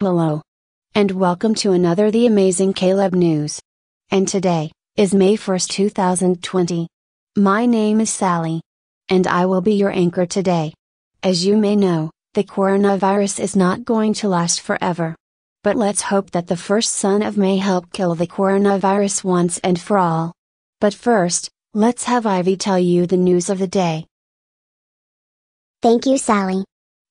Hello. And welcome to another The Amazing Caleb News. And today, is May 1st, 2020. My name is Sally. And I will be your anchor today. As you may know, the coronavirus is not going to last forever. But let's hope that the first sun of May help kill the coronavirus once and for all. But first, let's have Ivy tell you the news of the day. Thank you, Sally.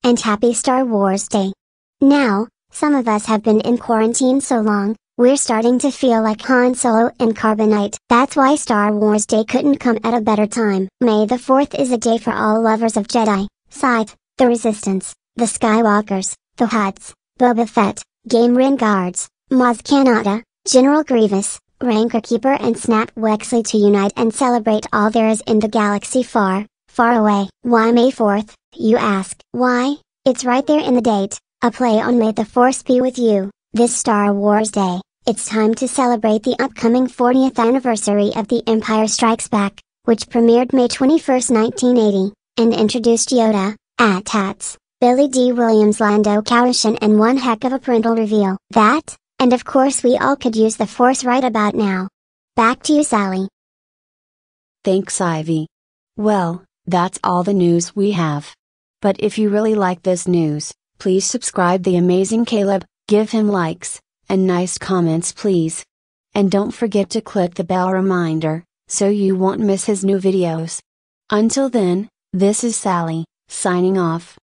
And happy Star Wars Day. Now, some of us have been in quarantine so long, we're starting to feel like Han Solo and Carbonite. That's why Star Wars Day couldn't come at a better time. May the 4th is a day for all lovers of Jedi, Sith, the Resistance, the Skywalkers, the Hutts, Boba Fett, Game Guards, Maz Kanata, General Grievous, Rancor Keeper and Snap Wexley to unite and celebrate all there is in the galaxy far, far away. Why May 4th, you ask? Why, it's right there in the date. A play on May the Force be with you, this Star Wars Day, it's time to celebrate the upcoming 40th anniversary of The Empire Strikes Back, which premiered May 21, 1980, and introduced Yoda, AT-ATs, Billy D. Williams Lando Calrissian and one heck of a parental reveal. That, and of course we all could use the Force right about now. Back to you Sally. Thanks Ivy. Well, that's all the news we have. But if you really like this news, Please subscribe the amazing Caleb, give him likes, and nice comments please. And don't forget to click the bell reminder, so you won't miss his new videos. Until then, this is Sally, signing off.